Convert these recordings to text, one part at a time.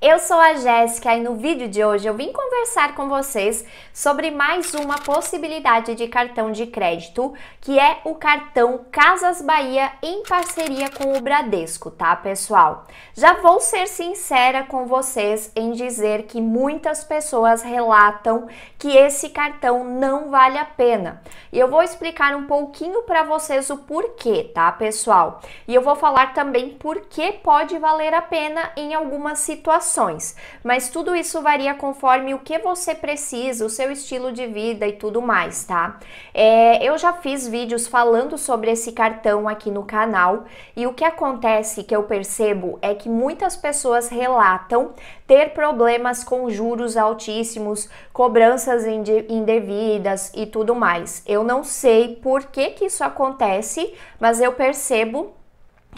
Eu sou a Jéssica e no vídeo de hoje eu vim conversar com vocês sobre mais uma possibilidade de cartão de crédito, que é o cartão Casas Bahia em parceria com o Bradesco, tá, pessoal? Já vou ser sincera com vocês em dizer que muitas pessoas relatam que esse cartão não vale a pena. E eu vou explicar um pouquinho para vocês o porquê, tá, pessoal? E eu vou falar também por que pode valer a pena em algumas situações situações, mas tudo isso varia conforme o que você precisa, o seu estilo de vida e tudo mais, tá? É, eu já fiz vídeos falando sobre esse cartão aqui no canal e o que acontece que eu percebo é que muitas pessoas relatam ter problemas com juros altíssimos, cobranças indevidas e tudo mais. Eu não sei por que, que isso acontece, mas eu percebo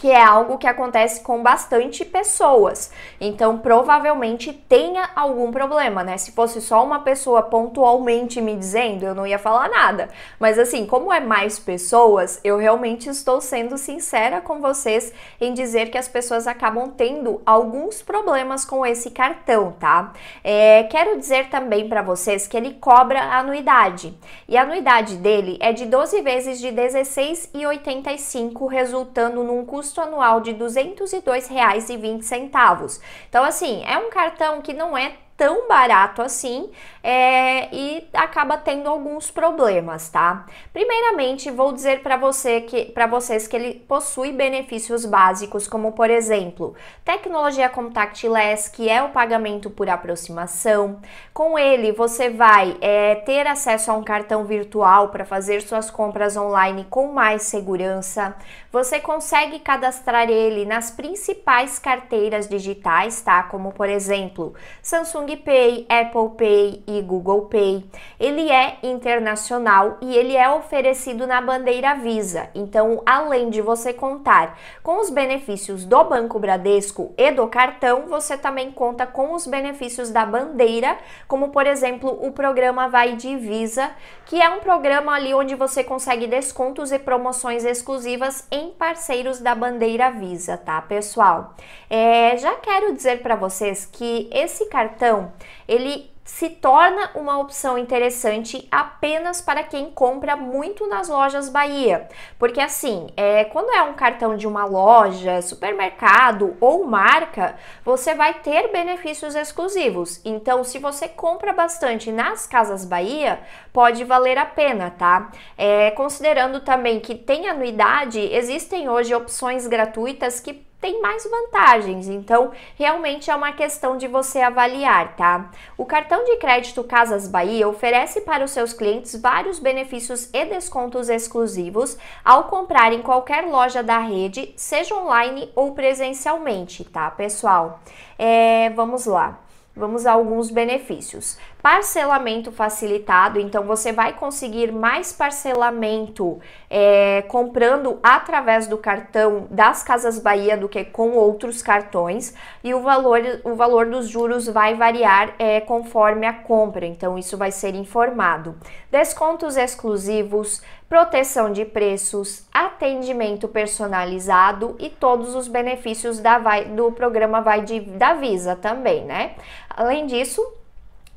que é algo que acontece com bastante pessoas. Então, provavelmente tenha algum problema, né? Se fosse só uma pessoa pontualmente me dizendo, eu não ia falar nada. Mas assim, como é mais pessoas, eu realmente estou sendo sincera com vocês em dizer que as pessoas acabam tendo alguns problemas com esse cartão, tá? É, quero dizer também para vocês que ele cobra anuidade. E a anuidade dele é de 12 vezes de 16,85, resultando num custo custo anual de R$ 202,20. Então, assim, é um cartão que não é tão barato assim é, e acaba tendo alguns problemas, tá? Primeiramente, vou dizer para você que para vocês que ele possui benefícios básicos, como por exemplo, tecnologia contactless, que é o pagamento por aproximação. Com ele, você vai é, ter acesso a um cartão virtual para fazer suas compras online com mais segurança. Você consegue cadastrar ele nas principais carteiras digitais, tá? Como por exemplo, Samsung Pay, Apple Pay e Google Pay. Ele é internacional e ele é oferecido na bandeira Visa. Então, além de você contar com os benefícios do Banco Bradesco e do cartão, você também conta com os benefícios da bandeira, como por exemplo, o programa Vai de Visa, que é um programa ali onde você consegue descontos e promoções exclusivas em parceiros da bandeira Visa, tá, pessoal? É, já quero dizer para vocês que esse cartão opção. Então, ele se torna uma opção interessante apenas para quem compra muito nas lojas Bahia. Porque assim, é, quando é um cartão de uma loja, supermercado ou marca, você vai ter benefícios exclusivos. Então, se você compra bastante nas Casas Bahia, pode valer a pena, tá? É, considerando também que tem anuidade, existem hoje opções gratuitas que tem mais vantagens. Então, realmente é uma questão de você avaliar, tá? O cartão de crédito Casas Bahia oferece para os seus clientes vários benefícios e descontos exclusivos ao comprar em qualquer loja da rede, seja online ou presencialmente, tá, pessoal? É, vamos lá. Vamos a alguns benefícios. Parcelamento facilitado, então você vai conseguir mais parcelamento é, comprando através do cartão das Casas Bahia do que com outros cartões e o valor, o valor dos juros vai variar é, conforme a compra, então isso vai ser informado. Descontos exclusivos, proteção de preços, atendimento personalizado e todos os benefícios da, do programa vai de, da Visa também, né? Além disso,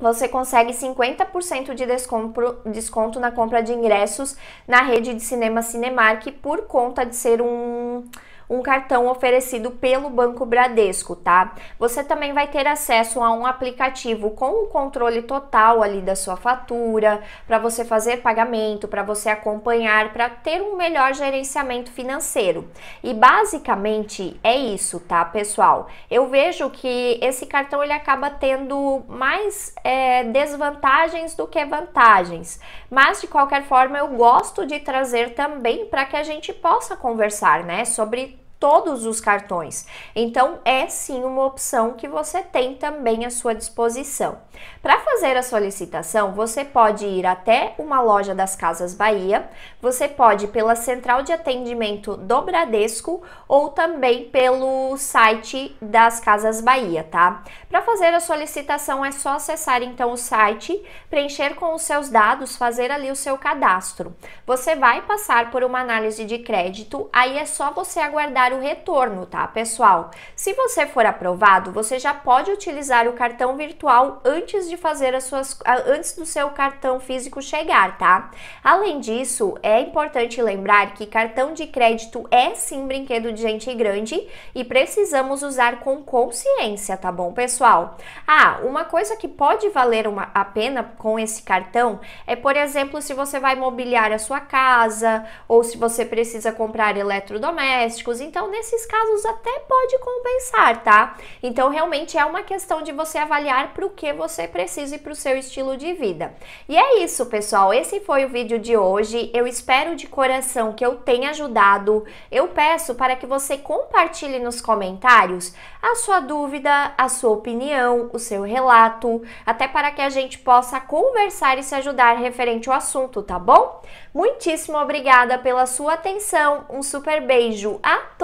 você consegue 50% de desconto, desconto na compra de ingressos na rede de cinema Cinemark por conta de ser um um cartão oferecido pelo Banco Bradesco, tá? Você também vai ter acesso a um aplicativo com o controle total ali da sua fatura, para você fazer pagamento, para você acompanhar, para ter um melhor gerenciamento financeiro. E basicamente é isso, tá, pessoal? Eu vejo que esse cartão ele acaba tendo mais é, desvantagens do que vantagens, mas de qualquer forma eu gosto de trazer também para que a gente possa conversar, né, sobre todos os cartões. Então, é sim uma opção que você tem também à sua disposição. Para fazer a solicitação, você pode ir até uma loja das Casas Bahia, você pode pela central de atendimento do Bradesco ou também pelo site das Casas Bahia, tá? Para fazer a solicitação é só acessar então o site, preencher com os seus dados, fazer ali o seu cadastro. Você vai passar por uma análise de crédito, aí é só você aguardar o retorno, tá, pessoal? Se você for aprovado, você já pode utilizar o cartão virtual antes de fazer as suas antes do seu cartão físico chegar, tá? Além disso, é importante lembrar que cartão de crédito é sim brinquedo de gente grande e precisamos usar com consciência, tá bom, pessoal? Ah, uma coisa que pode valer uma, a pena com esse cartão é, por exemplo, se você vai mobiliar a sua casa ou se você precisa comprar eletrodomésticos, então, então, nesses casos, até pode compensar, tá? Então, realmente é uma questão de você avaliar para o que você precisa e para o seu estilo de vida. E é isso, pessoal. Esse foi o vídeo de hoje. Eu espero de coração que eu tenha ajudado. Eu peço para que você compartilhe nos comentários a sua dúvida, a sua opinião, o seu relato, até para que a gente possa conversar e se ajudar referente ao assunto, tá bom? Muitíssimo obrigada pela sua atenção. Um super beijo a todos